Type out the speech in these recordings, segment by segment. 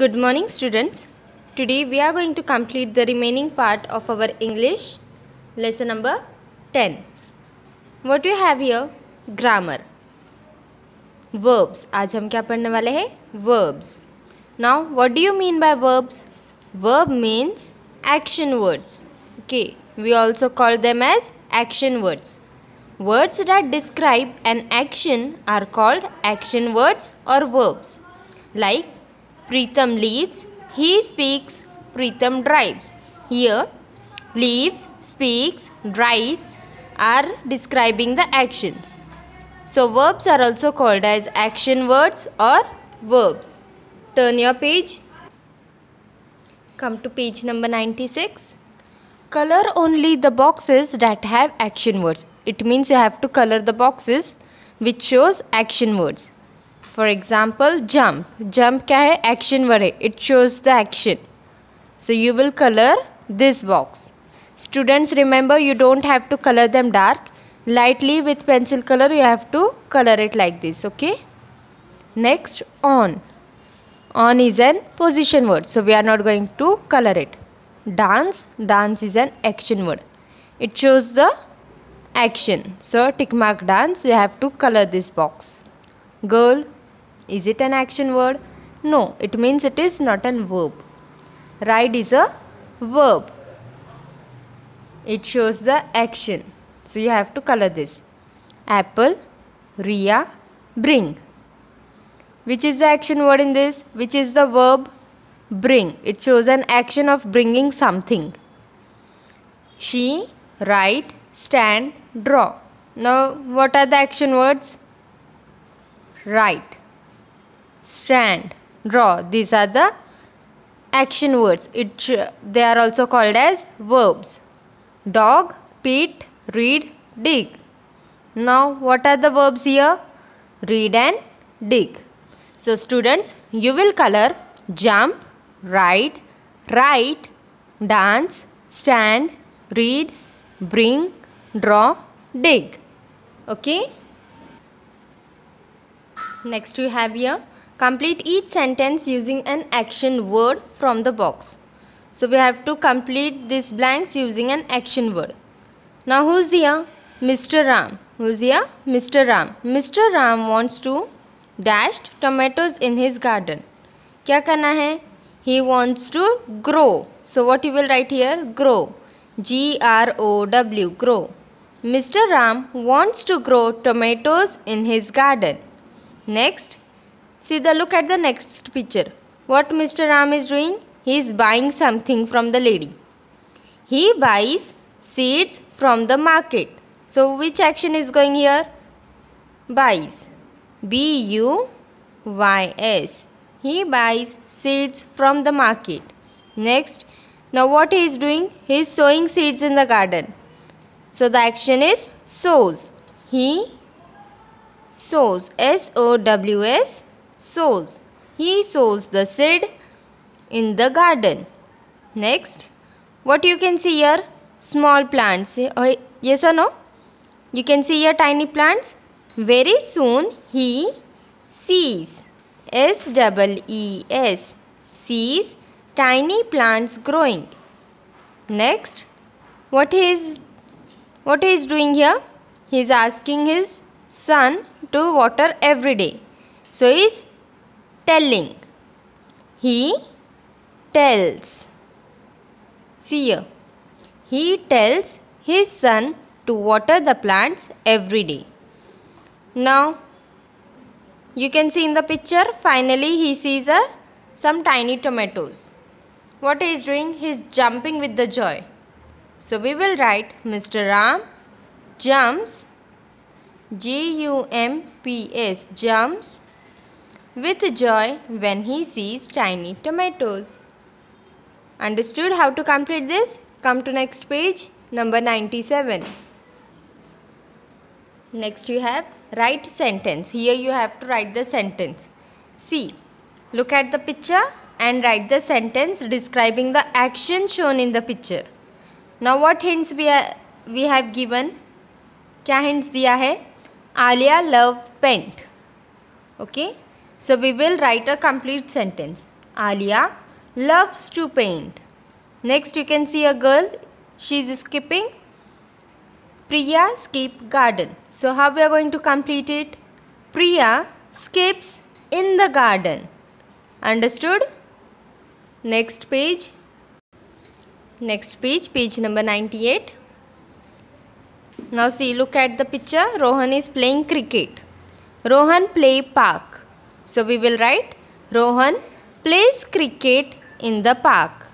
Good morning students. Today we are going to complete the remaining part of our English lesson number 10. What you have here? Grammar. Verbs. आज हम क्या पढ़ने वाले हैं Verbs. Now what do you mean by verbs? Verb means action words. Okay. We also call them as action words. Words that describe an action are called action words or verbs. Like Pritham leaves, he speaks, Pritham drives. Here, leaves, speaks, drives are describing the actions. So, verbs are also called as action words or verbs. Turn your page. Come to page number 96. Color only the boxes that have action words. It means you have to color the boxes which shows action words. For example, jump. Jump क्या action word It shows the action. So you will color this box. Students remember you don't have to color them dark. Lightly with pencil color you have to color it like this. Okay. Next on. On is an position word. So we are not going to color it. Dance. Dance is an action word. It shows the action. So tick mark dance you have to color this box. Girl, is it an action word? No, it means it is not an verb. Ride is a verb. It shows the action. So you have to color this. Apple, Ria, bring. Which is the action word in this? Which is the verb? Bring. It shows an action of bringing something. She, write, stand, draw. Now, what are the action words? Write stand draw these are the action words it they are also called as verbs dog pit read dig now what are the verbs here read and dig so students you will color jump ride write dance stand read bring draw dig okay next you have here Complete each sentence using an action word from the box. So we have to complete these blanks using an action word. Now who's here? Mr. Ram. Who's here? Mr. Ram. Mr. Ram wants to dashed tomatoes in his garden. क्या करना है? He wants to grow. So what you will write here? Grow. G R O W. Grow. Mr. Ram wants to grow tomatoes in his garden. Next, See the look at the next picture. What Mr. Ram is doing? He is buying something from the lady. He buys seeds from the market. So which action is going here? Buys. B U Y S. He buys seeds from the market. Next, now what he is doing? He is sowing seeds in the garden. So the action is sows. He sows. S O W S sows. He sows the seed in the garden. Next, what you can see here? Small plants. Eh, oh, yes or no? You can see here tiny plants. Very soon he sees. S double E S. Sees tiny plants growing. Next, what he is what he is doing here? He is asking his son to water every day. So is telling. He tells. See here. He tells his son to water the plants every day. Now, you can see in the picture, finally he sees a, some tiny tomatoes. What he is doing? He is jumping with the joy. So, we will write Mr. Ram jumps, J-U-M-P-S, jumps with joy when he sees tiny tomatoes. Understood how to complete this? Come to next page, number 97. Next you have write sentence. Here you have to write the sentence. See, look at the picture and write the sentence describing the action shown in the picture. Now what hints we, are, we have given? क्या hints दिया है Alia love paint. Okay. So we will write a complete sentence. Alia loves to paint. Next you can see a girl. She is skipping. Priya skip garden. So how we are going to complete it? Priya skips in the garden. Understood? Next page. Next page, page number 98. Now see, look at the picture. Rohan is playing cricket. Rohan play park. So we will write Rohan plays cricket in the park.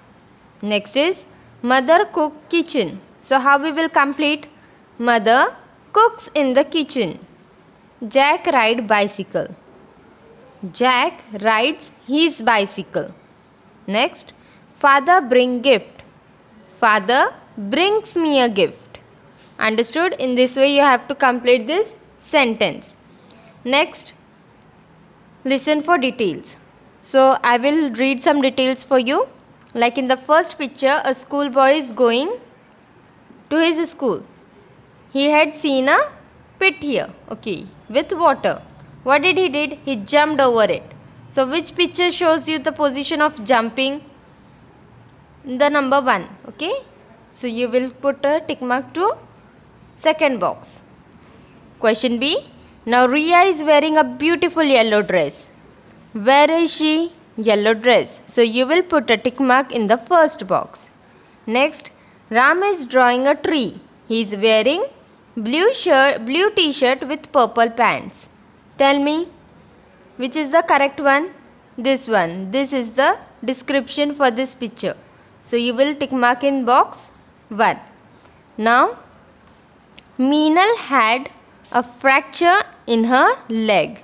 Next is mother cook kitchen. So how we will complete mother cooks in the kitchen. Jack ride bicycle. Jack rides his bicycle. Next father bring gift. Father brings me a gift. Understood? In this way you have to complete this sentence. Next Listen for details. So I will read some details for you. Like in the first picture, a schoolboy is going to his school. He had seen a pit here, okay, with water. What did he did? He jumped over it. So which picture shows you the position of jumping? The number 1, okay. So you will put a tick mark to second box. Question B. Now Ria is wearing a beautiful yellow dress. Where is she? Yellow dress. So you will put a tick mark in the first box. Next, Ram is drawing a tree. He is wearing blue shirt, blue t-shirt with purple pants. Tell me, which is the correct one? This one. This is the description for this picture. So you will tick mark in box 1. Now, Meenal had a fracture in her leg.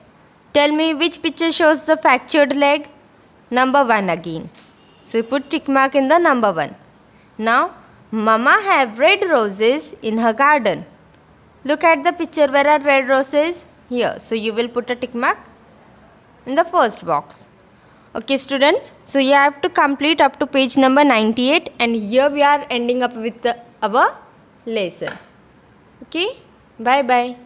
Tell me which picture shows the fractured leg? Number 1 again. So you put tick mark in the number 1. Now, Mama have red roses in her garden. Look at the picture. Where are red roses? Here. So you will put a tick mark in the first box. Okay students, so you have to complete up to page number 98 and here we are ending up with the, our lesson. Okay, bye-bye.